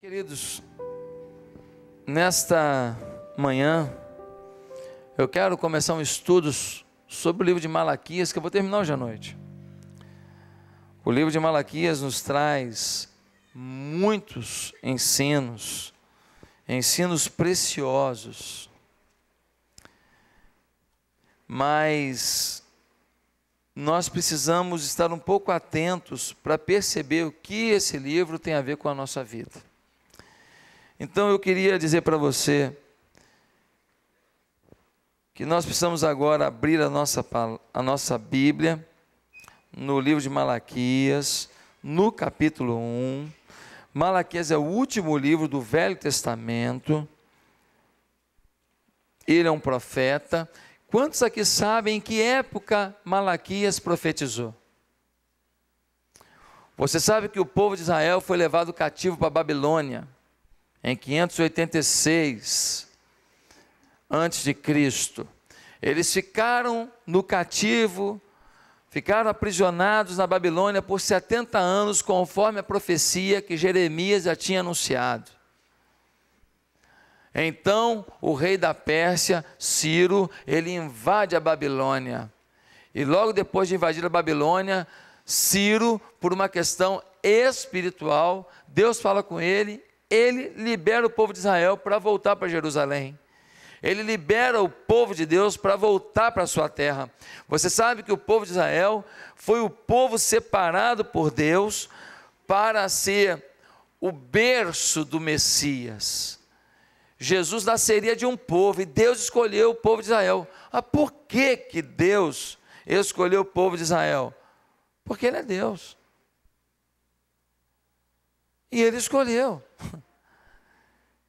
Queridos, nesta manhã eu quero começar um estudo sobre o livro de Malaquias, que eu vou terminar hoje à noite. O livro de Malaquias nos traz muitos ensinos, ensinos preciosos, mas nós precisamos estar um pouco atentos para perceber o que esse livro tem a ver com a nossa vida. Então eu queria dizer para você que nós precisamos agora abrir a nossa, a nossa Bíblia no livro de Malaquias, no capítulo 1. Malaquias é o último livro do Velho Testamento. Ele é um profeta. Quantos aqui sabem em que época Malaquias profetizou? Você sabe que o povo de Israel foi levado cativo para a Babilônia em 586 antes de Cristo. Eles ficaram no cativo, ficaram aprisionados na Babilônia por 70 anos, conforme a profecia que Jeremias já tinha anunciado. Então, o rei da Pérsia, Ciro, ele invade a Babilônia. E logo depois de invadir a Babilônia, Ciro, por uma questão espiritual, Deus fala com ele ele libera o povo de Israel para voltar para Jerusalém. Ele libera o povo de Deus para voltar para a sua terra. Você sabe que o povo de Israel foi o povo separado por Deus para ser o berço do Messias. Jesus nasceria de um povo e Deus escolheu o povo de Israel. Ah, por que, que Deus escolheu o povo de Israel? Porque Ele é Deus. E Ele escolheu.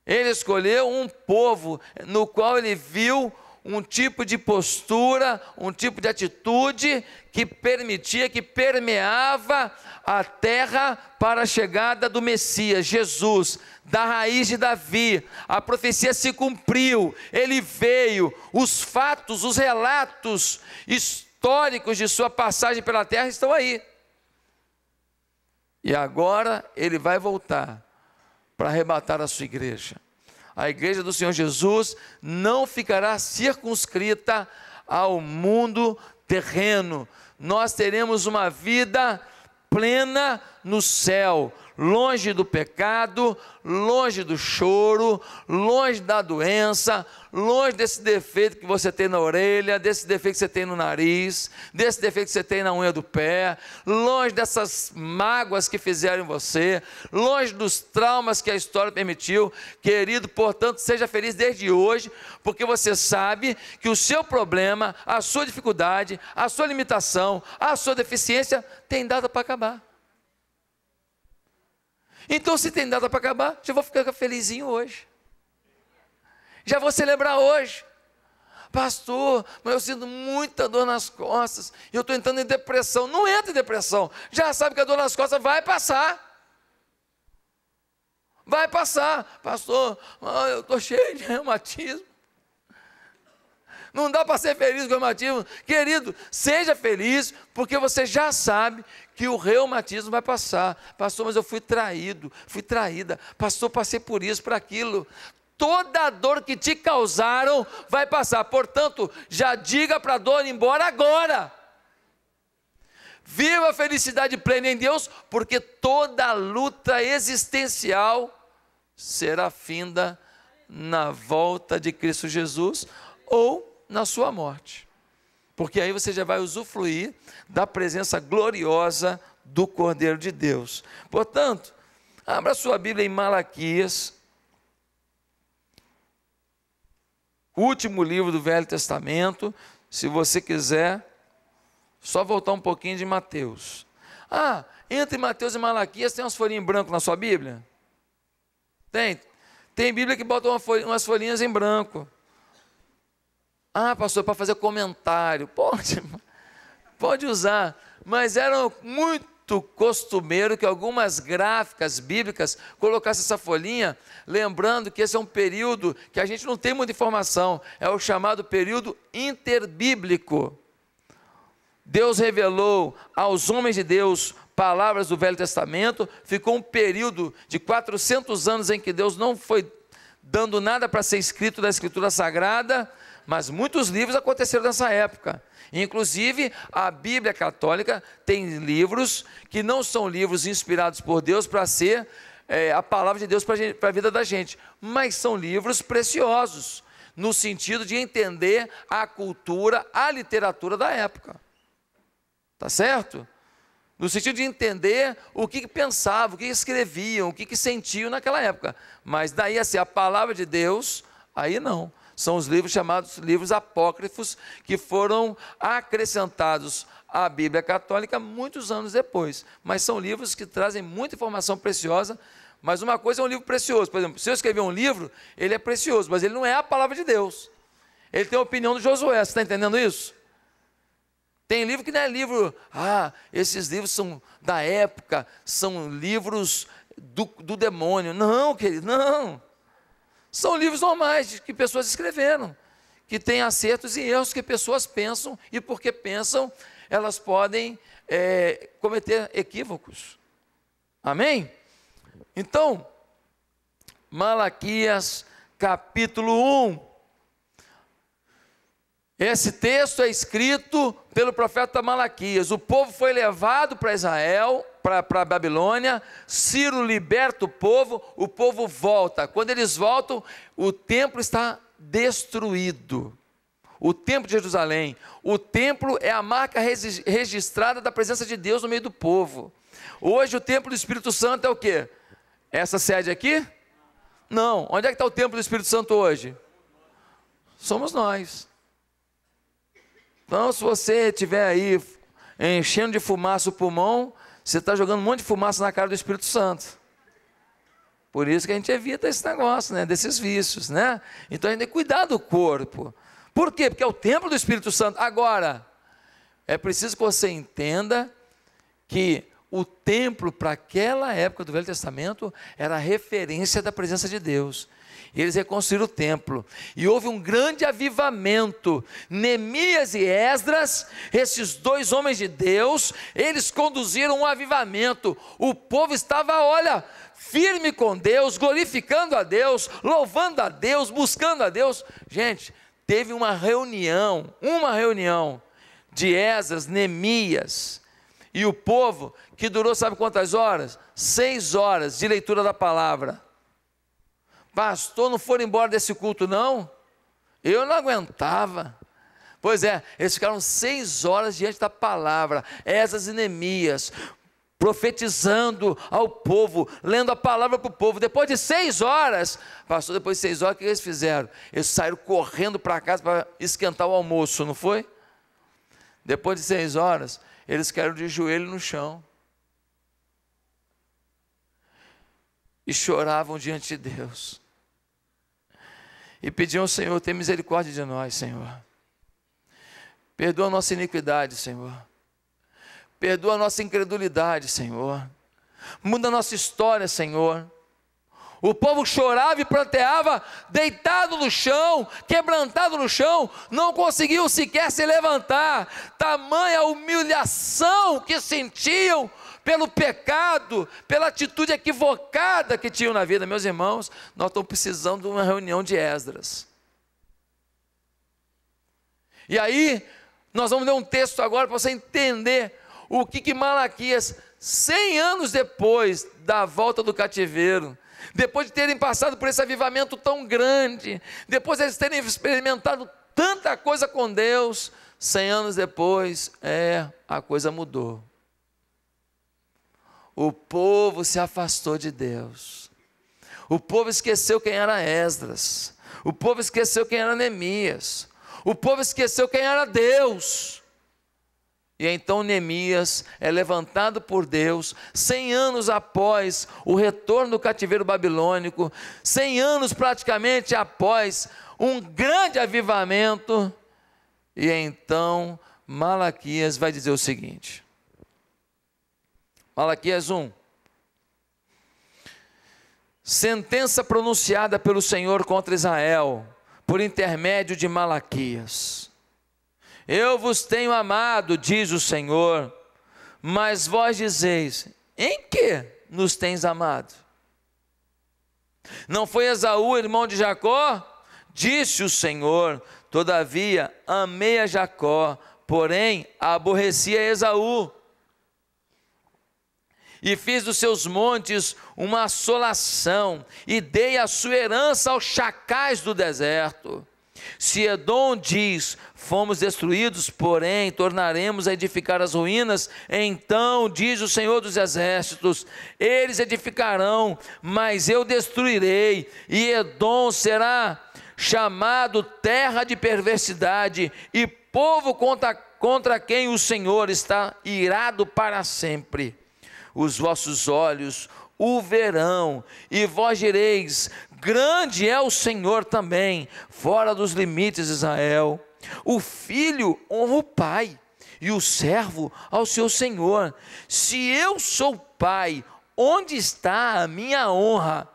Ele escolheu um povo no qual ele viu um tipo de postura, um tipo de atitude que permitia, que permeava a terra para a chegada do Messias, Jesus, da raiz de Davi. A profecia se cumpriu, ele veio, os fatos, os relatos históricos de sua passagem pela terra estão aí. E agora ele vai voltar para arrebatar a sua igreja. A igreja do Senhor Jesus não ficará circunscrita ao mundo terreno. Nós teremos uma vida plena no céu longe do pecado, longe do choro, longe da doença, longe desse defeito que você tem na orelha, desse defeito que você tem no nariz, desse defeito que você tem na unha do pé, longe dessas mágoas que fizeram em você, longe dos traumas que a história permitiu. Querido, portanto, seja feliz desde hoje, porque você sabe que o seu problema, a sua dificuldade, a sua limitação, a sua deficiência tem data para acabar. Então, se tem data para acabar, já vou ficar felizinho hoje. Já vou celebrar hoje. Pastor, mas eu sinto muita dor nas costas. Eu estou entrando em depressão. Não entra em depressão. Já sabe que a dor nas costas vai passar. Vai passar. Pastor, ah, eu estou cheio de reumatismo. Não dá para ser feliz com o reumatismo. Querido, seja feliz, porque você já sabe que o reumatismo vai passar. Passou, mas eu fui traído, fui traída. Passou, passei por isso, por aquilo. Toda dor que te causaram vai passar. Portanto, já diga para a dor ir embora agora. Viva a felicidade plena em Deus, porque toda luta existencial será finda na volta de Cristo Jesus ou na sua morte. Porque aí você já vai usufruir da presença gloriosa do Cordeiro de Deus. Portanto, abra sua Bíblia em Malaquias, último livro do Velho Testamento, se você quiser, só voltar um pouquinho de Mateus. Ah, entre Mateus e Malaquias tem umas folhinhas em branco na sua Bíblia? Tem. Tem Bíblia que bota uma folha, umas folhinhas em branco. Ah, pastor, para fazer comentário. Pode, pode usar. Mas era muito costumeiro que algumas gráficas bíblicas colocassem essa folhinha, lembrando que esse é um período que a gente não tem muita informação. É o chamado período interbíblico. Deus revelou aos homens de Deus palavras do Velho Testamento. Ficou um período de 400 anos em que Deus não foi dando nada para ser escrito da Escritura Sagrada mas muitos livros aconteceram nessa época. Inclusive, a Bíblia Católica tem livros que não são livros inspirados por Deus para ser é, a palavra de Deus para a vida da gente, mas são livros preciosos, no sentido de entender a cultura, a literatura da época. Tá certo? no sentido de entender o que, pensavam, o que, escreviam, o que, que sentiam naquela época. Mas daí a assim, ser a palavra de Deus, aí não. São os livros chamados livros apócrifos que foram acrescentados à Bíblia Católica muitos anos depois. Mas são livros que trazem muita informação preciosa. Mas uma coisa é um livro precioso. Por exemplo, se eu escrever um livro, ele é precioso, mas ele não é a palavra de Deus. Ele tem a opinião do Josué. Você está entendendo isso? Tem livro que não é livro, ah, esses livros são da época, são livros do, do demônio. Não, querido, não. São livros normais que pessoas escreveram, que têm acertos e erros que pessoas pensam, e porque pensam, elas podem é, cometer equívocos. Amém? Então, Malaquias capítulo 1. Esse texto é escrito pelo profeta Malaquias. O povo foi levado para Israel para a Babilônia, Ciro liberta o povo, o povo volta. Quando eles voltam, o templo está destruído. O templo de Jerusalém, o templo é a marca registrada da presença de Deus no meio do povo. Hoje o templo do Espírito Santo é o quê? Essa sede aqui? Não. Onde é que está o templo do Espírito Santo hoje? Somos nós. Então, se você tiver aí enchendo de fumaça o pulmão, você está jogando um monte de fumaça na cara do Espírito Santo. Por isso que a gente evita esse negócio, né? Desses vícios, né? Então a gente tem que cuidar do corpo. Por quê? Porque é o templo do Espírito Santo. Agora, é preciso que você entenda que o templo, para aquela época do Velho Testamento, era a referência da presença de Deus. E eles reconstruíram o templo. E houve um grande avivamento. Neemias e Esdras, esses dois homens de Deus, eles conduziram um avivamento. O povo estava, olha, firme com Deus, glorificando a Deus, louvando a Deus, buscando a Deus. Gente, teve uma reunião, uma reunião de Esdras, Neemias e o povo, que durou sabe quantas horas? Seis horas de leitura da palavra. Pastor, não foram embora desse culto, não? Eu não aguentava. Pois é, eles ficaram seis horas diante da palavra, essas Neemias, profetizando ao povo, lendo a palavra para o povo. Depois de seis horas, pastor, depois de seis horas, o que eles fizeram? Eles saíram correndo para casa para esquentar o almoço, não foi? Depois de seis horas, eles caíram de joelho no chão. E choravam diante de Deus e pediam ao Senhor: tem misericórdia de nós, Senhor. Perdoa a nossa iniquidade, Senhor. Perdoa a nossa incredulidade, Senhor. Muda a nossa história, Senhor. O povo chorava e pranteava, deitado no chão, quebrantado no chão, não conseguiu sequer se levantar. Tamanha humilhação que sentiam pelo pecado, pela atitude equivocada que tinham na vida. Meus irmãos, nós estamos precisando de uma reunião de Esdras. E aí, nós vamos ler um texto agora para você entender o que, que Malaquias, 100 anos depois da volta do cativeiro, depois de terem passado por esse avivamento tão grande, depois de eles terem experimentado tanta coisa com Deus, 100 anos depois, é, a coisa mudou o povo se afastou de Deus. O povo esqueceu quem era Esdras. O povo esqueceu quem era Neemias. O povo esqueceu quem era Deus. E então Neemias é levantado por Deus, cem anos após o retorno do cativeiro babilônico, cem anos praticamente após um grande avivamento, e então Malaquias vai dizer o seguinte: Malaquias 1. Sentença pronunciada pelo Senhor contra Israel, por intermédio de Malaquias. Eu vos tenho amado, diz o Senhor, mas vós dizeis: em que nos tens amado? Não foi Esaú, irmão de Jacó? Disse o Senhor: Todavia amei a Jacó, porém aborreci a Esaú e fiz dos seus montes uma assolação, e dei a sua herança aos chacais do deserto. Se Edom diz: Fomos destruídos, porém tornaremos a edificar as ruínas, então diz o Senhor dos Exércitos: Eles edificarão, mas eu destruirei, e Edom será chamado terra de perversidade e povo contra, contra quem o Senhor está irado para sempre os vossos olhos o verão, e vós direis: Grande é o Senhor também, fora dos limites de Israel. O filho honra o pai, e o servo ao seu senhor. Se eu sou pai, onde está a minha honra?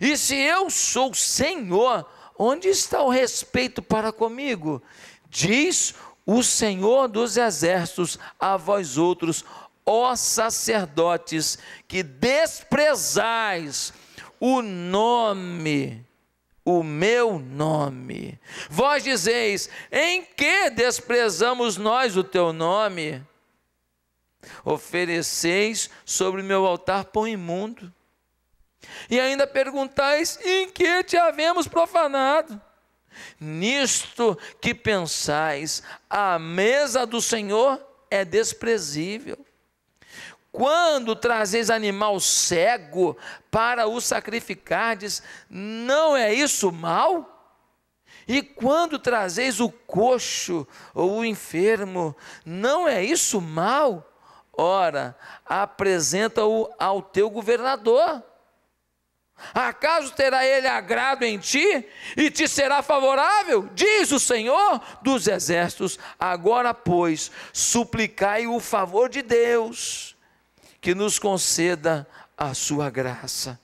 E se eu sou senhor, onde está o respeito para comigo? Diz o Senhor dos exércitos a vós outros, ó sacerdotes, que desprezais o nome, o meu nome. Vós dizeis: em que desprezamos nós o teu nome? Ofereceis sobre o meu altar pão imundo. E ainda perguntais: em que te havemos profanado? Nisto que pensais, a mesa do Senhor é desprezível quando trazeis animal cego para o sacrificardes, não é isso mal? E quando trazeis o coxo ou o enfermo, não é isso mal? Ora, apresenta-o ao teu governador. Acaso terá ele agrado em ti e te será favorável? Diz o Senhor dos exércitos. Agora, pois, suplicai o favor de Deus que nos conceda a sua graça.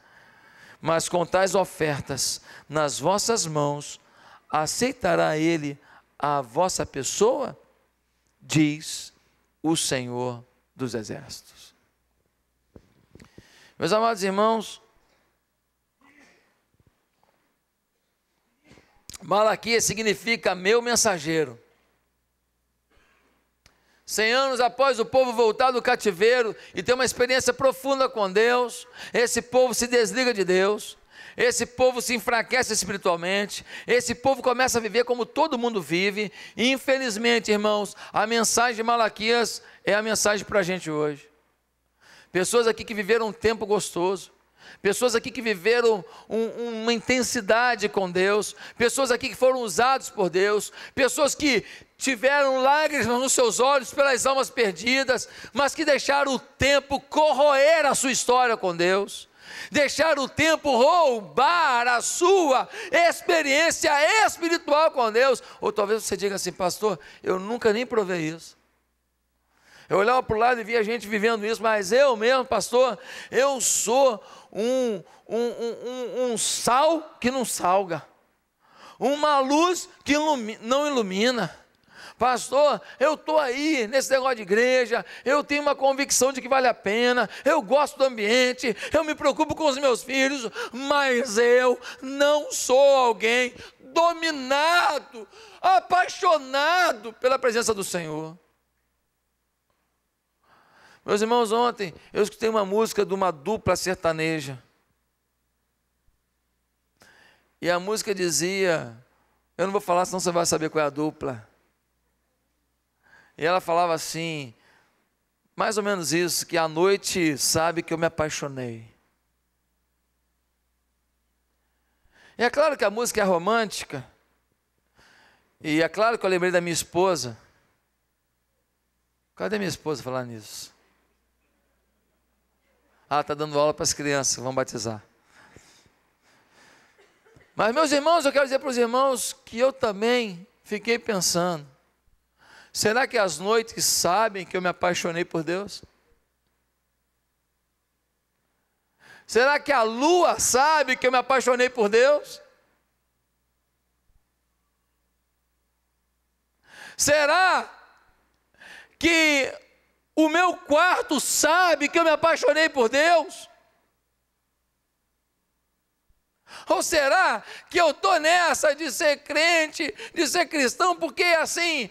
Mas com tais ofertas nas vossas mãos, aceitará ele a vossa pessoa? Diz o Senhor dos Exércitos. Meus amados irmãos, Malaquias significa meu mensageiro. Cem anos após o povo voltar do cativeiro e ter uma experiência profunda com Deus, esse povo se desliga de Deus, esse povo se enfraquece espiritualmente, esse povo começa a viver como todo mundo vive, e infelizmente, irmãos, a mensagem de Malaquias é a mensagem para a gente hoje. Pessoas aqui que viveram um tempo gostoso, pessoas aqui que viveram um, uma intensidade com Deus, pessoas aqui que foram usados por Deus, pessoas que tiveram lágrimas nos seus olhos pelas almas perdidas, mas que deixaram o tempo corroer a sua história com Deus, deixaram o tempo roubar a sua experiência espiritual com Deus. Ou talvez você diga assim, pastor, eu nunca nem provei isso. Eu olhava para o lado e via gente vivendo isso, mas eu mesmo, pastor, eu sou um, um, um, um sal que não salga uma luz que não ilumina pastor, eu estou aí nesse negócio de igreja, eu tenho uma convicção de que vale a pena, eu gosto do ambiente, eu me preocupo com os meus filhos, mas eu não sou alguém dominado, apaixonado pela presença do Senhor. Meus irmãos, ontem eu escutei uma música de uma dupla sertaneja. E a música dizia, eu não vou falar, senão você vai saber qual é a dupla. E ela falava assim, mais ou menos isso, que à noite sabe que eu me apaixonei. E é claro que a música é romântica. E é claro que eu lembrei da minha esposa. Cadê minha esposa falar nisso? Ah, está dando aula para as crianças vão batizar. Mas, meus irmãos, eu quero dizer para os irmãos que eu também fiquei pensando. Será que as noites sabem que eu me apaixonei por Deus? Será que a lua sabe que eu me apaixonei por Deus? Será que o meu quarto sabe que eu me apaixonei por Deus? Ou será que eu estou nessa de ser crente, de ser cristão, porque assim,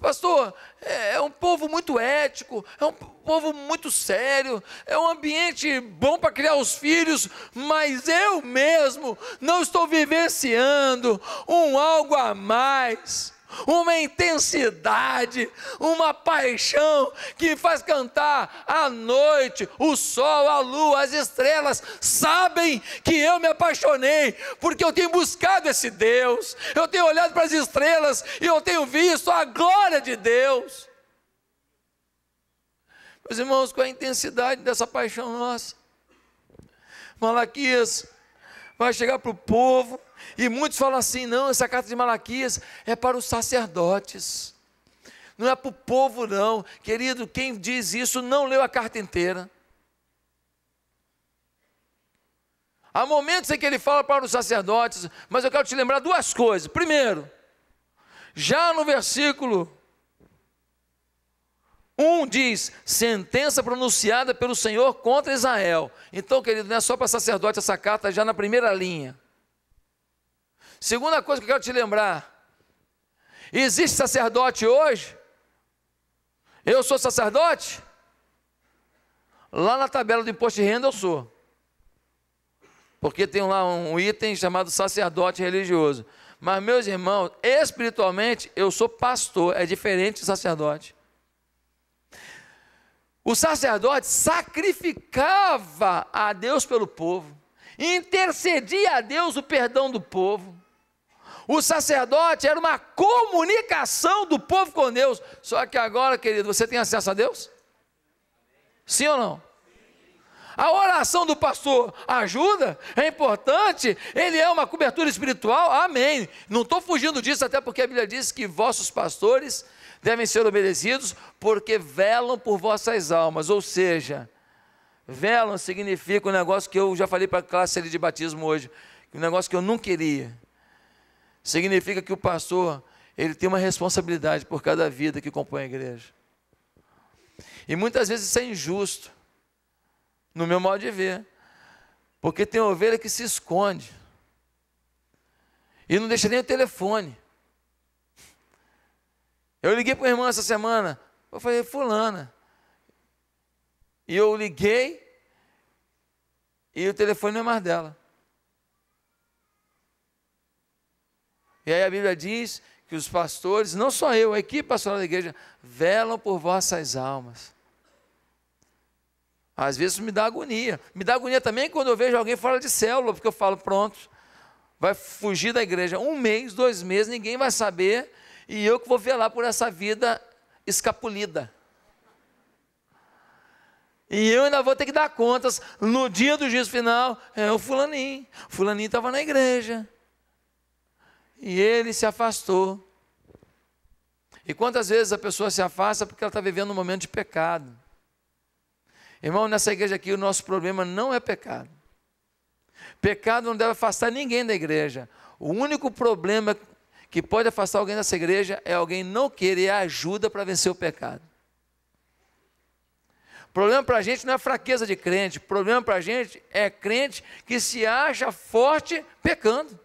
Pastor, é, é, um povo muito ético, é um povo muito sério, é um ambiente bom para criar os filhos, mas eu mesmo não estou vivenciando um algo a mais uma intensidade, uma paixão que faz cantar a noite, o sol, a lua, as estrelas sabem que eu me apaixonei, porque eu tenho buscado esse Deus, eu tenho olhado para as estrelas e eu tenho visto a glória de Deus. Meus irmãos, com é a intensidade dessa paixão nossa? Malaquias vai chegar para o povo e muitos falam assim: não, essa carta de Malaquias é para os sacerdotes, não é para o povo, não. Querido, quem diz isso não leu a carta inteira. Há momentos em que ele fala para os sacerdotes, mas eu quero te lembrar duas coisas. Primeiro, já no versículo 1 diz: sentença pronunciada pelo Senhor contra Israel. Então, querido, não é só para sacerdote essa carta, já na primeira linha. Segunda coisa que eu quero te lembrar: existe sacerdote hoje? Eu sou sacerdote? Lá na tabela do imposto de renda eu sou. Porque tem lá um item chamado sacerdote religioso. Mas, meus irmãos, espiritualmente eu sou pastor, é diferente de sacerdote. O sacerdote sacrificava a Deus pelo povo, intercedia a Deus o perdão do povo. O sacerdote era uma comunicação do povo com Deus. Só que agora, querido, você tem acesso a Deus? Sim ou não? A oração do pastor ajuda, é importante, ele é uma cobertura espiritual, amém. Não estou fugindo disso, até porque a Bíblia diz que vossos pastores devem ser obedecidos, porque velam por vossas almas, ou seja, velam significa um negócio que eu já falei para a classe de batismo hoje, um negócio que eu não queria, Significa que o pastor, ele tem uma responsabilidade por cada vida que compõe a igreja. E muitas vezes isso é injusto, no meu modo de ver. Porque tem ovelha que se esconde. E não deixa nem o telefone. Eu liguei para a irmã essa semana. Eu falei, fulana. E eu liguei. E o telefone não é mais dela. E aí a Bíblia diz que os pastores, não só eu, a equipe pastoral da igreja, velam por vossas almas. Às vezes me dá agonia. Me dá agonia também quando eu vejo alguém fora de célula, porque eu falo, pronto, vai fugir da igreja um mês, dois meses, ninguém vai saber, e eu que vou velar por essa vida escapulida. E eu ainda vou ter que dar contas no dia do juízo final. É o fulaninho. Fulaninho estava na igreja e ele se afastou. E quantas vezes a pessoa se afasta porque ela está vivendo um momento de pecado? Irmão, nessa igreja aqui o nosso problema não é pecado. Pecado não deve afastar ninguém da igreja. O único problema que pode afastar alguém dessa igreja é alguém não querer ajuda para vencer o pecado. Problema para a gente não é fraqueza de crente, problema para a gente é crente que se acha forte pecando.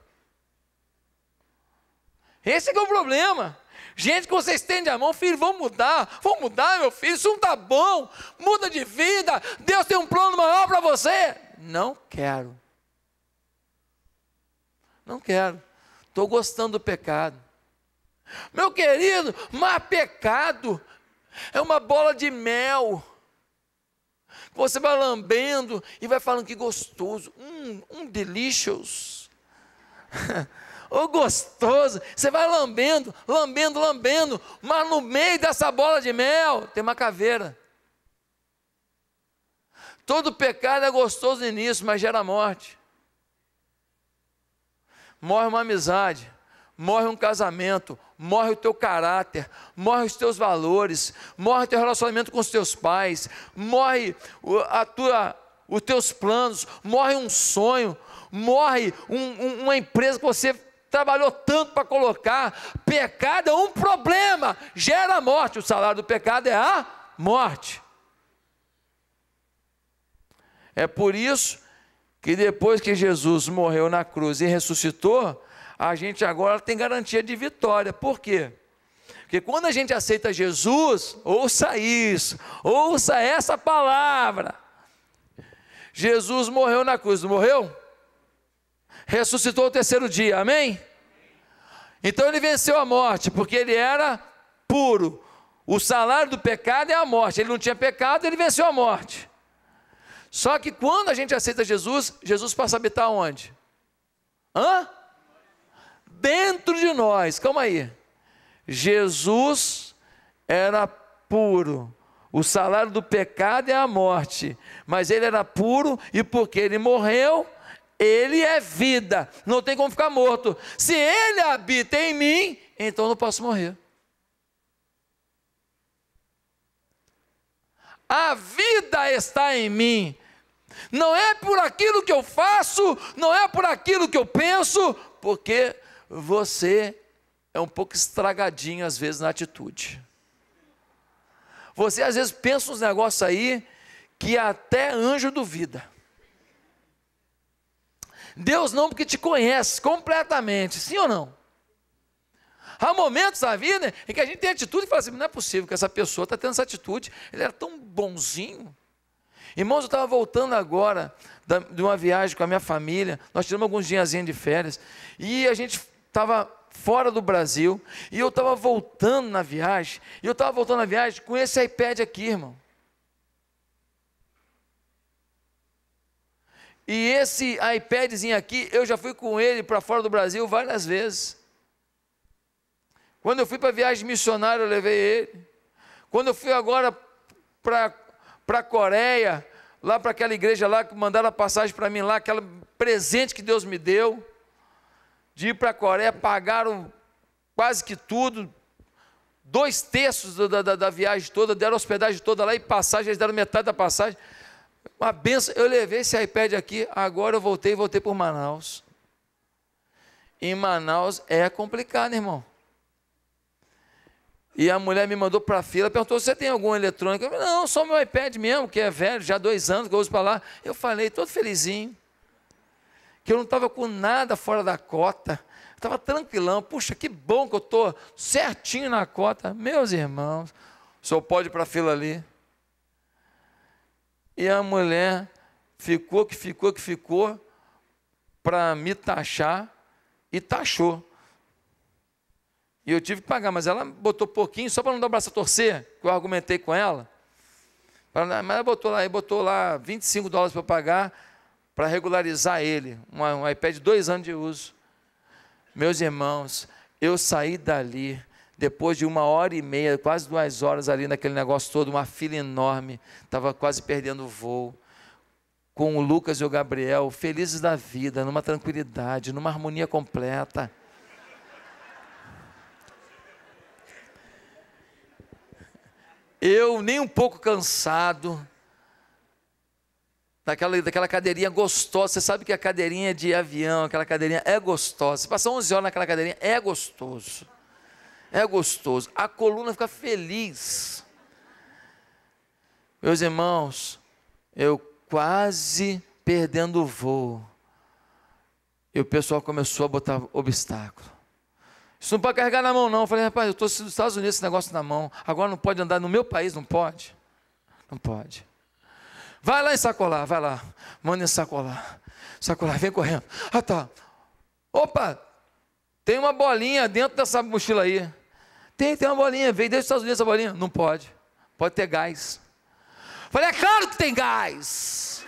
Esse é o problema. Gente que você estende a mão, filho, vamos mudar, vamos mudar, meu filho, isso não está bom, muda de vida, Deus tem um plano maior para você. Não quero. Não quero. Estou gostando do pecado. Meu querido, mas pecado é uma bola de mel. Você vai lambendo e vai falando que gostoso, um, um delicious. Ô oh, gostoso, você vai lambendo, lambendo, lambendo, mas no meio dessa bola de mel tem uma caveira. Todo pecado é gostoso no início, mas gera morte. Morre uma amizade, morre um casamento, morre o teu caráter, morre os teus valores, morre o teu relacionamento com os teus pais, morre a tua, os teus planos, morre um sonho, morre um, um, uma empresa que você trabalhou tanto para colocar. Pecado é um problema, gera morte. O salário do pecado é a morte. É por isso que depois que Jesus morreu na cruz e ressuscitou, a gente agora tem garantia de vitória. Por quê? Porque quando a gente aceita Jesus, ouça isso, ouça essa palavra. Jesus morreu na cruz, não morreu? ressuscitou o terceiro dia, amém? Então ele venceu a morte, porque ele era puro. O salário do pecado é a morte. Ele não tinha pecado, ele venceu a morte. Só que quando a gente aceita Jesus, Jesus passa a habitar onde? Hã? Dentro de nós. Calma aí. Jesus era puro. O salário do pecado é a morte, mas ele era puro e porque ele morreu, ele é vida, não tem como ficar morto. Se ele habita em mim, então não posso morrer. A vida está em mim. Não é por aquilo que eu faço, não é por aquilo que eu penso, porque você é um pouco estragadinho às vezes na atitude. Você às vezes pensa uns negócios aí que até anjo duvida. Deus não, porque te conhece completamente, sim ou não? Há momentos na vida né, em que a gente tem atitude e fala assim: não é possível que essa pessoa está tendo essa atitude, ele era tão bonzinho. Irmãos, eu estava voltando agora de uma viagem com a minha família, nós tiramos alguns dias de férias, e a gente estava fora do Brasil, e eu estava voltando na viagem, e eu estava voltando na viagem com esse iPad aqui, irmão. E esse iPadzinho aqui, eu já fui com ele para fora do Brasil várias vezes. Quando eu fui para viagem missionária, eu levei ele. Quando eu fui agora para a Coreia, lá para aquela igreja lá que mandaram a passagem para mim lá, aquele presente que Deus me deu, de ir para a Coreia, pagaram quase que tudo, dois terços da, da, da viagem toda, deram hospedagem toda lá e passagem, eles deram metade da passagem. Uma benção. Eu levei esse iPad aqui, agora eu voltei e voltei por Manaus. Em Manaus é complicado, irmão. E a mulher me mandou para a fila, perguntou: você tem algum eletrônico? Eu falei, não, só meu iPad mesmo, que é velho, já há dois anos que eu uso para lá. Eu falei, todo felizinho, que eu não estava com nada fora da cota. Estava tranquilão, puxa, que bom que eu estou certinho na cota. Meus irmãos, o senhor pode ir para a fila ali. E a mulher ficou, que ficou, que ficou, para me taxar e taxou. E eu tive que pagar, mas ela botou pouquinho só para não dar o braço a torcer, que eu argumentei com ela. Mas ela botou lá, botou lá 25 dólares para pagar, para regularizar ele, um, um iPad de dois anos de uso. Meus irmãos, eu saí dali depois de uma hora e meia, quase duas horas ali naquele negócio todo, uma fila enorme, estava quase perdendo o voo, com o Lucas e o Gabriel, felizes da vida, numa tranquilidade, numa harmonia completa. Eu nem um pouco cansado, daquela, daquela cadeirinha gostosa. Você sabe que a cadeirinha de avião, aquela cadeirinha é gostosa. você passar 11 horas naquela cadeirinha, é gostoso. É gostoso. A coluna fica feliz. Meus irmãos, eu quase perdendo o voo. E o pessoal começou a botar obstáculo. Isso não pode carregar na mão, não. Eu falei, rapaz, eu estou dos Estados Unidos esse negócio na mão. Agora não pode andar no meu país, não pode? Não pode. Vai lá ensacolar, vai lá. Manda ensacolar. Sacolar, vem correndo. Ah, tá. Opa, tem uma bolinha dentro dessa mochila aí. Tem, tem uma bolinha, veio desde os Estados Unidos essa bolinha. Não pode. Pode ter gás. Falei, é claro que tem gás.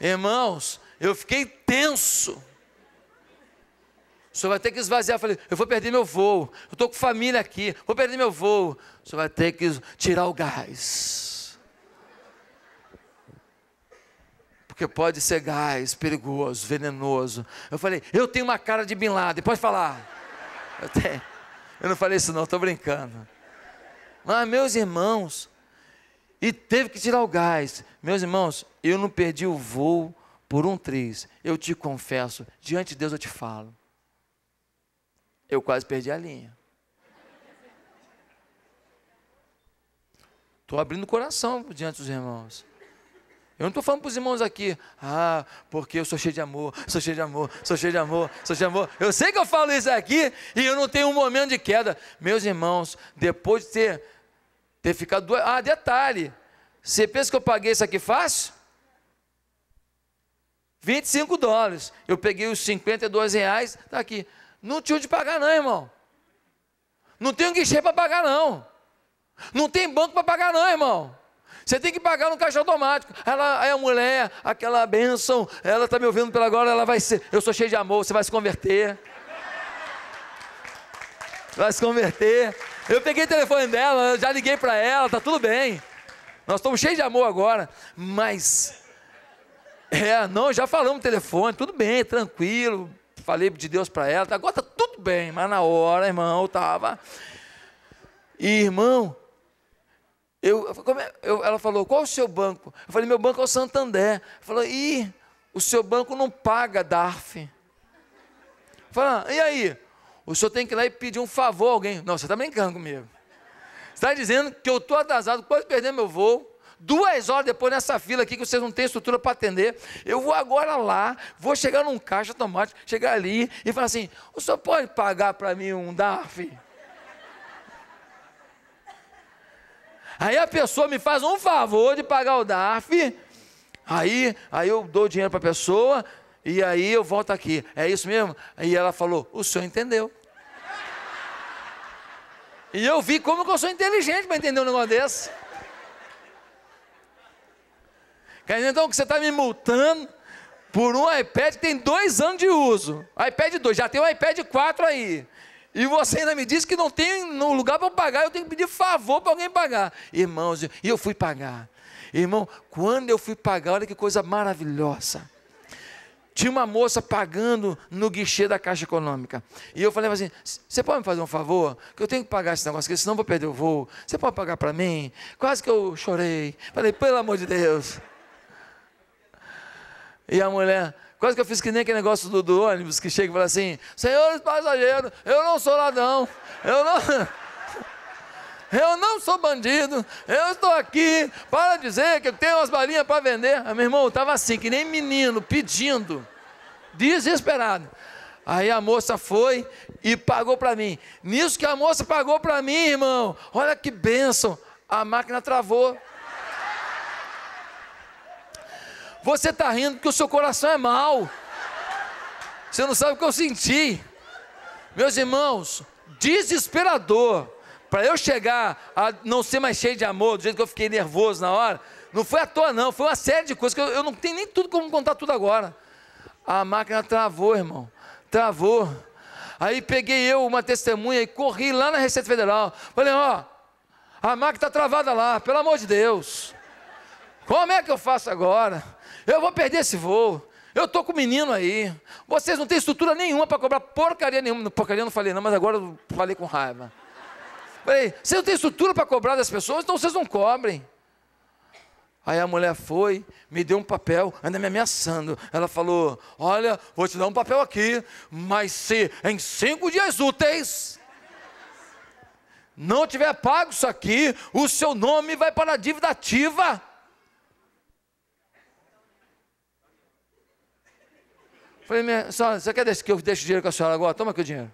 Irmãos, eu fiquei tenso. O senhor vai ter que esvaziar. Falei, eu vou perder meu voo. Eu estou com família aqui. Vou perder meu voo. O senhor vai ter que tirar o gás. porque pode ser gás, perigoso, venenoso. Eu falei, eu tenho uma cara de Bin Laden, pode falar. Eu, tenho. eu não falei isso não, estou brincando. Mas meus irmãos, e teve que tirar o gás. Meus irmãos, eu não perdi o voo por um triz. Eu te confesso, diante de Deus eu te falo. Eu quase perdi a linha. Estou abrindo o coração diante dos irmãos. Eu não estou falando para os irmãos aqui, ah, porque eu sou cheio de amor, sou cheio de amor, sou cheio de amor, sou cheio de amor. Eu sei que eu falo isso aqui e eu não tenho um momento de queda. Meus irmãos, depois de ter, ter ficado. doido. Ah, detalhe, você pensa que eu paguei isso aqui fácil? 25 dólares. Eu peguei os 52 reais, está aqui. Não tinha de pagar, não, irmão. Não tenho guichê para pagar, não. Não tem banco para pagar, não, irmão. Você tem que pagar no caixa automático. Ela é a mulher, aquela bênção, ela está me ouvindo pela agora, ela vai ser. Eu sou cheio de amor, você vai se converter. Vai se converter. Eu peguei o telefone dela, já liguei para ela, tá tudo bem. Nós estamos cheios de amor agora, mas é, não, já falamos telefone, tudo bem, tranquilo. Falei de Deus para ela, agora tá tudo bem, mas na hora, irmão, eu tava. E irmão, eu, é, eu, ela falou, qual o seu banco? Eu falei, meu banco é o Santander. Ela falou, e o seu banco não paga DARF. Fala, ah, e aí? O senhor tem que ir lá e pedir um favor a alguém. Não, você está brincando comigo. Você está dizendo que eu estou atrasado, quase perder meu voo. Duas horas depois nessa fila aqui que vocês não têm estrutura para atender. Eu vou agora lá, vou chegar num caixa automático, chegar ali e falar assim: o senhor pode pagar para mim um DARF? Aí a pessoa me faz um favor de pagar o DARF, aí, aí eu dou o dinheiro para a pessoa, e aí eu volto aqui. É isso mesmo? E ela falou: o senhor entendeu. E eu vi como que eu sou inteligente para entender um negócio desse. Quer dizer, então que você está me multando por um iPad que tem dois anos de uso. iPad 2, já tem um iPad 4 aí. E você ainda me disse que não tem no lugar para pagar, eu tenho que pedir favor para alguém pagar. Irmãos, e eu fui pagar. Irmão, quando eu fui pagar, olha que coisa maravilhosa. Tinha uma moça pagando no guichê da Caixa Econômica. E eu falei assim: você pode me fazer um favor? Que eu tenho que pagar esse negócio aqui, senão vou perder o voo. Você pode pagar para mim? Quase que eu chorei. Falei: pelo amor de Deus. E a mulher, Quase que eu fiz que nem aquele negócio do, do ônibus que chega e fala assim: Senhores passageiros, eu não sou ladrão, eu não. Eu não sou bandido, eu estou aqui para dizer que eu tenho umas balinhas para vender. Aí, ah, meu irmão, eu estava assim, que nem menino, pedindo, desesperado. Aí a moça foi e pagou para mim. Nisso que a moça pagou para mim, irmão, olha que bênção, a máquina travou. Você está rindo porque o seu coração é mau. Você não sabe o que eu senti. Meus irmãos, desesperador. Para eu chegar a não ser mais cheio de amor, do jeito que eu fiquei nervoso na hora, não foi à toa, não. Foi uma série de coisas que eu, eu não tenho nem tudo como contar tudo agora. A máquina travou, irmão. Travou. Aí peguei eu uma testemunha e corri lá na Receita Federal. Falei, ó, a máquina está travada lá, pelo amor de Deus. Como é que eu faço agora? Eu vou perder esse voo. Eu estou com o menino aí. Vocês não têm estrutura nenhuma para cobrar porcaria nenhuma. Porcaria não falei, não, mas agora eu falei com raiva. Falei, vocês não têm estrutura para cobrar das pessoas, então vocês não cobrem. Aí a mulher foi, me deu um papel, ainda me ameaçando. Ela falou: Olha, vou te dar um papel aqui, mas se em cinco dias úteis não tiver pago isso aqui, o seu nome vai para a dívida ativa. Falei, minha senhora, você quer que eu deixe o dinheiro com a senhora agora? Toma aqui o dinheiro.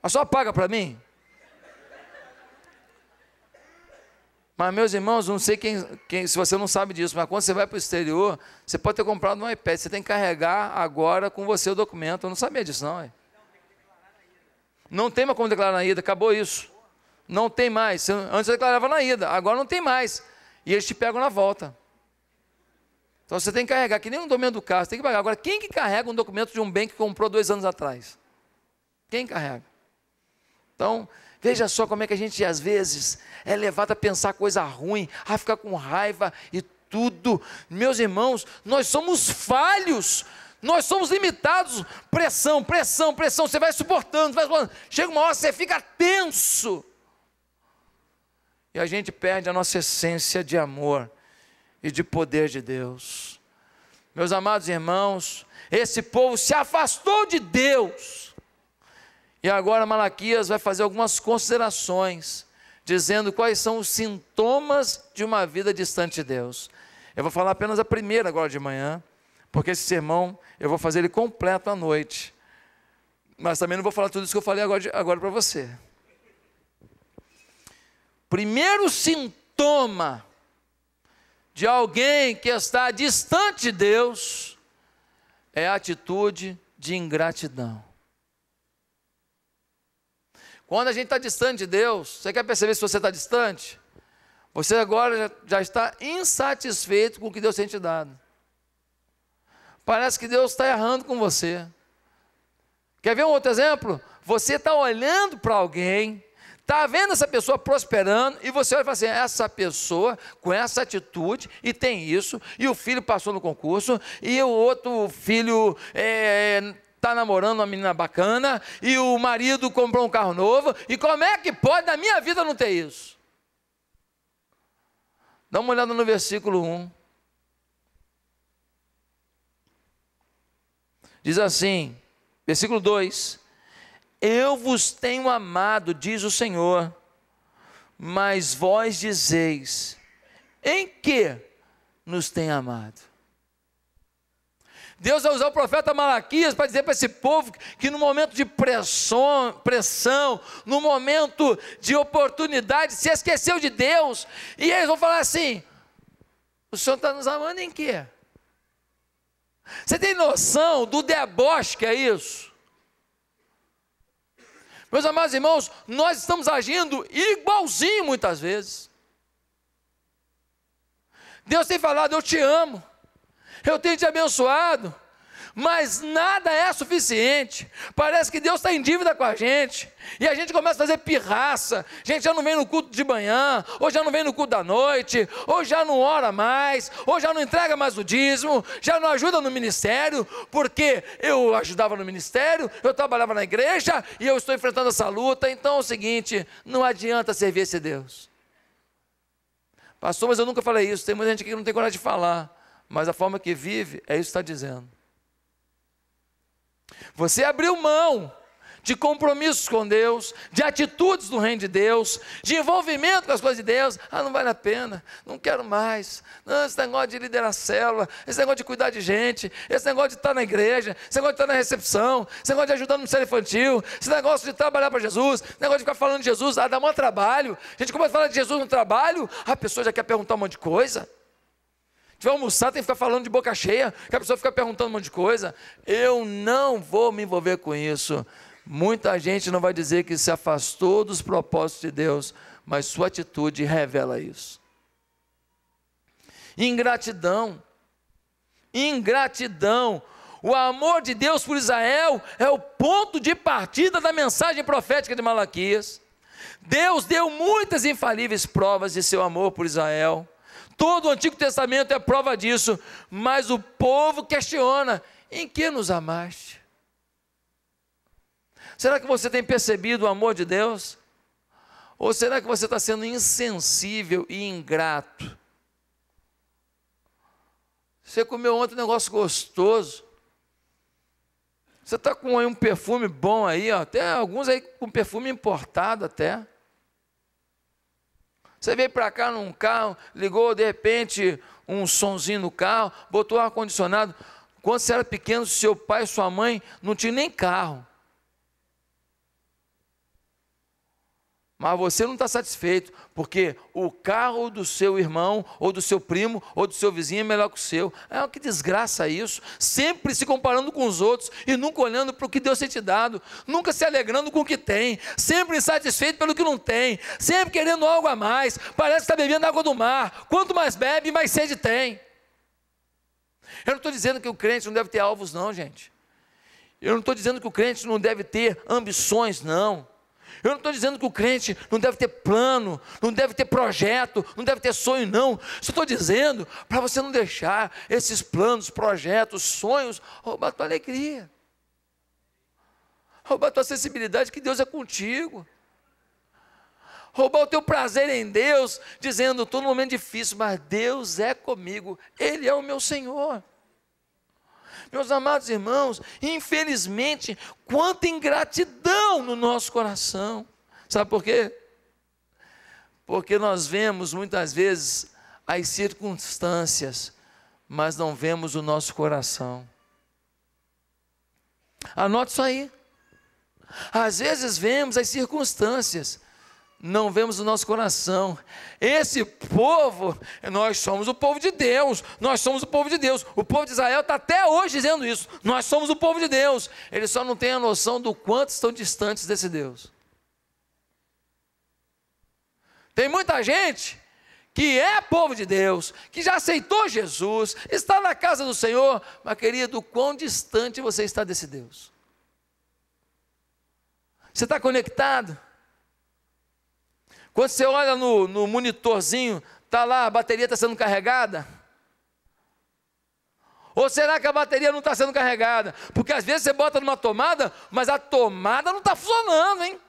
A senhora paga para mim? Mas, meus irmãos, não sei quem, quem, se você não sabe disso, mas quando você vai para o exterior, você pode ter comprado um iPad, você tem que carregar agora com você o documento. Eu não sabia disso, não. É. Não tem mais como declarar na ida, acabou isso. Não tem mais. Antes eu declarava na ida, agora não tem mais. E eles te pegam na volta. Então você tem que carregar, que nem um documento do carro, você tem que pagar. Agora, quem que carrega um documento de um bem que comprou dois anos atrás? Quem carrega? Então, veja só como é que a gente, às vezes, é levado a pensar coisa ruim, a ficar com raiva e tudo. Meus irmãos, nós somos falhos. Nós somos limitados, pressão, pressão, pressão, você vai suportando, vai suportando. Chega uma hora você fica tenso. E a gente perde a nossa essência de amor e de poder de Deus. Meus amados irmãos, esse povo se afastou de Deus. E agora Malaquias vai fazer algumas considerações, dizendo quais são os sintomas de uma vida distante de Deus. Eu vou falar apenas a primeira agora de manhã, porque esse sermão eu vou fazer ele completo à noite. Mas também não vou falar tudo isso que eu falei agora, agora para você. Primeiro sintoma de alguém que está distante de Deus é a atitude de ingratidão. Quando a gente está distante de Deus, você quer perceber se você está distante? Você agora já, já está insatisfeito com o que Deus tem te dado. Parece que Deus está errando com você. Quer ver um outro exemplo? Você está olhando para alguém Está vendo essa pessoa prosperando e você vai fazer assim: essa pessoa com essa atitude e tem isso, e o filho passou no concurso, e o outro filho está eh, é, namorando uma menina bacana, e o marido comprou um carro novo, e como é que pode na minha vida não ter isso? Dá uma olhada no versículo 1. Diz assim, versículo 2: eu vos tenho amado, diz o Senhor, mas vós dizeis: Em que nos tem amado? Deus vai usar o profeta Malaquias para dizer para esse povo que no momento de pressão, pressão, no momento de oportunidade, se esqueceu de Deus. E eles vão falar assim: o Senhor está nos amando em quê? Você tem noção do deboche que é isso? Meus amados irmãos, nós estamos agindo igualzinho muitas vezes. Deus tem falado: Eu te amo, eu tenho te abençoado, mas nada é suficiente. Parece que Deus está em dívida com a gente, e a gente começa a fazer pirraça. Gente, já não vem no culto de manhã, ou já não vem no culto da noite, ou já não ora mais, ou já não entrega mais o dízimo, já não ajuda no ministério, porque eu ajudava no ministério, eu trabalhava na igreja e eu estou enfrentando essa luta. Então é o seguinte: não adianta servir esse Deus. Pastor, mas eu nunca falei isso. Tem muita gente que não tem coragem de falar, mas a forma que vive é isso que está dizendo. Você abriu mão de compromissos com Deus, de atitudes do reino de Deus, de envolvimento com as coisas de Deus. Ah, não vale a pena, não quero mais. Não, ah, esse negócio de liderar célula, esse negócio de cuidar de gente, esse negócio de estar na igreja, esse negócio de estar na recepção, esse negócio de ajudar no ministério infantil, esse negócio de trabalhar para Jesus, esse negócio de ficar falando de Jesus, ah, dá maior trabalho. A gente começa a falar de Jesus no trabalho, a pessoa já quer perguntar um monte de coisa. Se vai almoçar, tem que ficar falando de boca cheia, que a pessoa fica perguntando um monte de coisa. Eu não vou me envolver com isso. Muita gente não vai dizer que se afastou dos propósitos de Deus, mas sua atitude revela isso. Ingratidão. Ingratidão. O amor de Deus por Israel é o ponto de partida da mensagem profética de Malaquias. Deus deu muitas infalíveis provas de seu amor por Israel Todo o Antigo Testamento é prova disso, mas o povo questiona: em que nos amaste? Será que você tem percebido o amor de Deus? Ou será que você está sendo insensível e ingrato? Você comeu ontem um negócio gostoso. Você está com um perfume bom aí, ó. até alguns aí com perfume importado até. Você veio para cá num carro, ligou de repente um sonzinho no carro, botou ar-condicionado. Quando você era pequeno, seu pai e sua mãe não tinham nem carro. Mas você não está satisfeito, porque o carro do seu irmão, ou do seu primo, ou do seu vizinho é melhor que o seu. É que desgraça isso. Sempre se comparando com os outros e nunca olhando para o que Deus tem te dado, nunca se alegrando com o que tem, sempre insatisfeito pelo que não tem, sempre querendo algo a mais. Parece que está bebendo água do mar. Quanto mais bebe, mais sede tem. Eu não estou dizendo que o crente não deve ter alvos, não, gente. Eu não estou dizendo que o crente não deve ter ambições, não. Eu não estou dizendo que o crente não deve ter plano, não deve ter projeto, não deve ter sonho, não. Só estou dizendo para você não deixar esses planos, projetos, sonhos roubar a tua alegria, roubar a tua sensibilidade que Deus é contigo, roubar o teu prazer em Deus, dizendo: estou num momento difícil, mas Deus é comigo, Ele é o meu Senhor. Meus amados irmãos, infelizmente, quanta ingratidão no nosso coração. Sabe por quê? Porque nós vemos muitas vezes as circunstâncias, mas não vemos o nosso coração. Anote isso aí. Às vezes vemos as circunstâncias, não vemos o nosso coração. Esse povo, nós somos o povo de Deus, nós somos o povo de Deus. O povo de Israel está até hoje dizendo isso: nós somos o povo de Deus. Eles só não têm a noção do quanto estão distantes desse Deus. Tem muita gente que é povo de Deus, que já aceitou Jesus, está na casa do Senhor, mas querido, quão distante você está desse Deus. Você está conectado? Quando você olha no, no monitorzinho, está lá, a bateria está sendo carregada? Ou será que a bateria não está sendo carregada? Porque às vezes você bota numa tomada, mas a tomada não está funcionando, hein?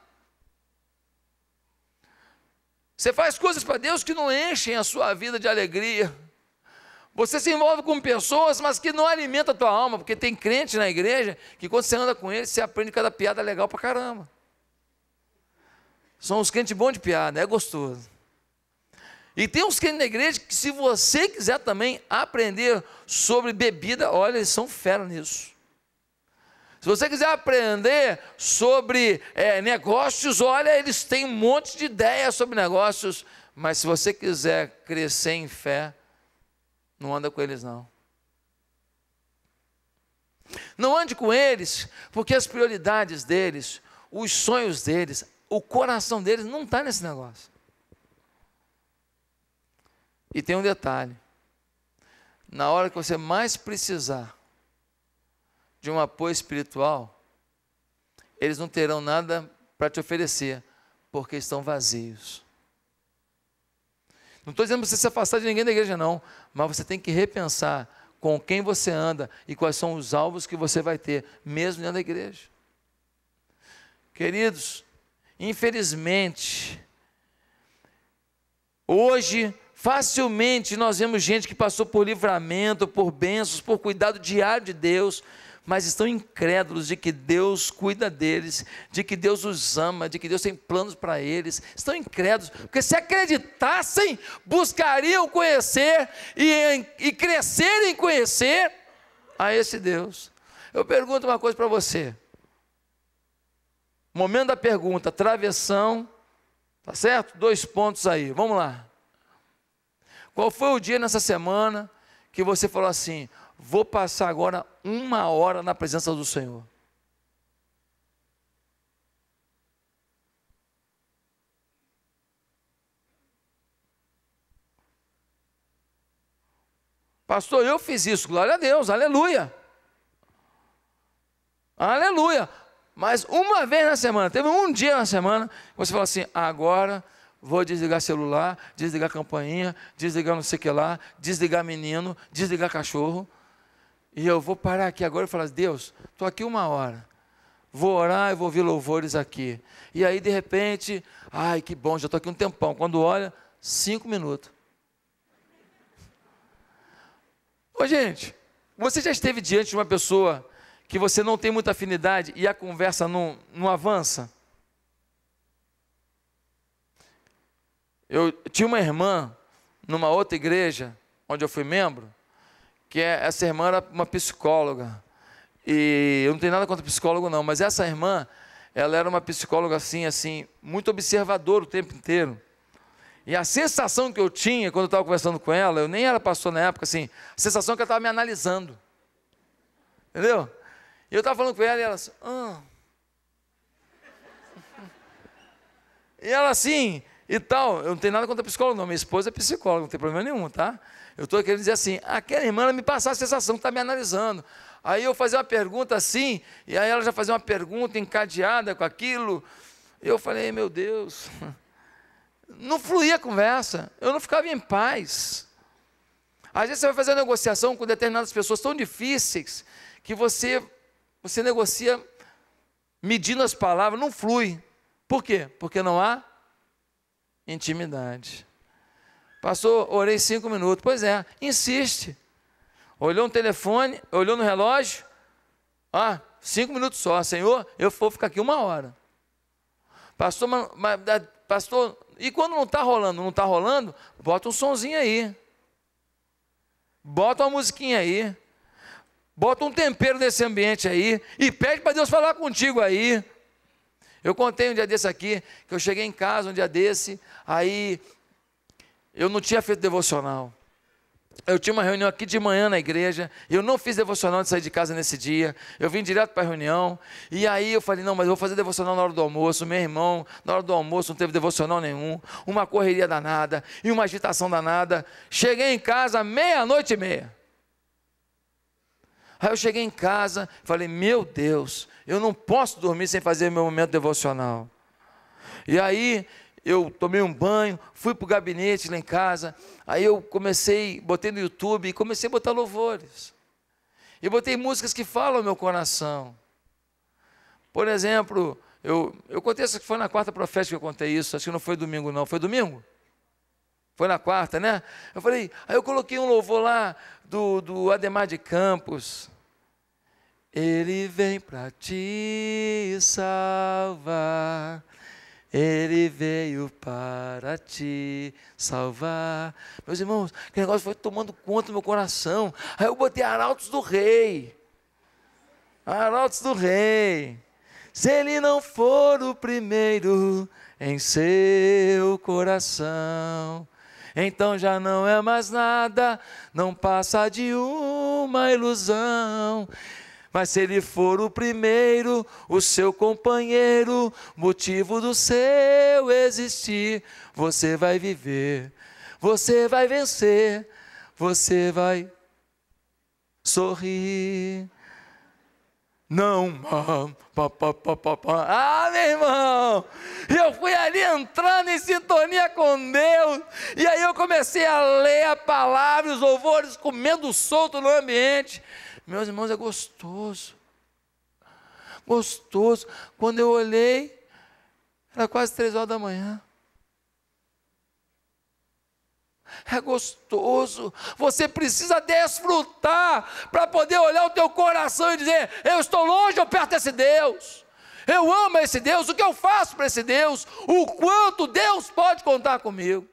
Você faz coisas para Deus que não enchem a sua vida de alegria. Você se envolve com pessoas, mas que não alimenta a tua alma, porque tem crente na igreja que quando você anda com ele, você aprende cada piada legal para caramba. São os crentes bons de piada, é gostoso. E tem uns crentes na igreja que, se você quiser também aprender sobre bebida, olha, eles são fera nisso. Se você quiser aprender sobre é, negócios, olha, eles têm um monte de ideias sobre negócios, mas se você quiser crescer em fé, não anda com eles não. Não ande com eles, porque as prioridades deles, os sonhos deles, o coração deles não está nesse negócio. E tem um detalhe: na hora que você mais precisar de um apoio espiritual, eles não terão nada para te oferecer, porque estão vazios. Não estou dizendo para você se afastar de ninguém da igreja, não, mas você tem que repensar com quem você anda e quais são os alvos que você vai ter, mesmo dentro da igreja. Queridos, Infelizmente, hoje, facilmente nós vemos gente que passou por livramento, por bênçãos, por cuidado diário de Deus, mas estão incrédulos de que Deus cuida deles, de que Deus os ama, de que Deus tem planos para eles. Estão incrédulos, porque se acreditassem, buscariam conhecer e, e em conhecer a esse Deus. Eu pergunto uma coisa para você: Momento da pergunta, travessão, tá certo? Dois pontos aí, vamos lá. Qual foi o dia nessa semana que você falou assim: vou passar agora uma hora na presença do Senhor? Pastor, eu fiz isso, glória a Deus, aleluia. Aleluia. Mas uma vez na semana, teve um dia na semana, você fala assim: agora vou desligar celular, desligar campainha, desligar não sei o que lá, desligar menino, desligar cachorro. E eu vou parar aqui agora e falar: Deus, estou aqui uma hora. Vou orar e vou ouvir louvores aqui. E aí, de repente, ai que bom, já estou aqui um tempão. Quando olha, cinco minutos. Ô, gente, você já esteve diante de uma pessoa que você não tem muita afinidade e a conversa não, não avança? Eu tinha uma irmã numa outra igreja, onde eu fui membro, que é, essa irmã era uma psicóloga. E eu não tenho nada contra psicólogo, não, mas essa irmã, ela era uma psicóloga assim, assim, muito observadora o tempo inteiro. E a sensação que eu tinha quando eu estava conversando com ela, eu nem era pastor na época, assim, a sensação é que ela estava me analisando. Entendeu? Eu estava falando com ela e ela assim, ah. E ela assim, e tal, eu não tenho nada contra psicólogo, não. Minha esposa é psicóloga, não tem problema nenhum, tá? Eu estou querendo dizer assim, aquela irmã me passar a sensação que está me analisando. Aí eu fazia uma pergunta assim, e aí ela já fazia uma pergunta encadeada com aquilo. Eu falei, meu Deus, não fluía a conversa, eu não ficava em paz. Às vezes você vai fazer uma negociação com determinadas pessoas tão difíceis que você você negocia medindo as palavras, não flui. Por quê? Porque não há intimidade. Passou, orei cinco minutos. Pois é, insiste. Olhou no telefone, olhou no relógio. Ah, cinco minutos só, Senhor, eu vou ficar aqui uma hora. Pastor, mas, mas, pastor e quando não está rolando? Não está rolando? Bota um sonzinho aí. Bota uma musiquinha aí. Bota um tempero nesse ambiente aí e pede para Deus falar contigo aí. Eu contei um dia desse aqui, que eu cheguei em casa um dia desse, aí eu não tinha feito devocional. Eu tinha uma reunião aqui de manhã na igreja, eu não fiz devocional de sair de casa nesse dia, eu vim direto para a reunião, e aí eu falei, não, mas eu vou fazer devocional na hora do almoço, meu irmão, na hora do almoço não teve devocional nenhum, uma correria danada, e uma agitação danada, cheguei em casa meia-noite e meia, Aí eu cheguei em casa, falei: Meu Deus, eu não posso dormir sem fazer meu momento devocional. E aí eu tomei um banho, fui para o gabinete lá em casa, aí eu comecei, botei no YouTube e comecei a botar louvores. E botei músicas que falam o meu coração. Por exemplo, eu, eu contei isso que foi na quarta profética que eu contei isso, acho que não foi domingo, não. Foi domingo? Foi na quarta, né? Eu falei, aí eu coloquei um louvor lá do, do Ademar de Campos. Ele vem para te salvar. Ele veio para te salvar. Meus irmãos, que negócio foi tomando conta do meu coração. Aí eu botei arautos do rei. Arautos do rei. Se ele não for o primeiro em seu coração, então já não é mais nada, não passa de uma ilusão. Mas se ele for o primeiro, o seu companheiro, motivo do seu existir, você vai viver, você vai vencer, você vai sorrir. Não, pá, pá, pá, pá, pá. ah, meu irmão, eu fui ali entrando em sintonia com Deus, e aí eu comecei a ler a palavra, os louvores comendo solto no ambiente. Meus irmãos, é gostoso. Gostoso. Quando eu olhei, era quase três horas da manhã. É gostoso. Você precisa desfrutar para poder olhar o teu coração e dizer: Eu estou longe ou perto desse Deus. Eu amo esse Deus. O que eu faço para esse Deus? O quanto Deus pode contar comigo?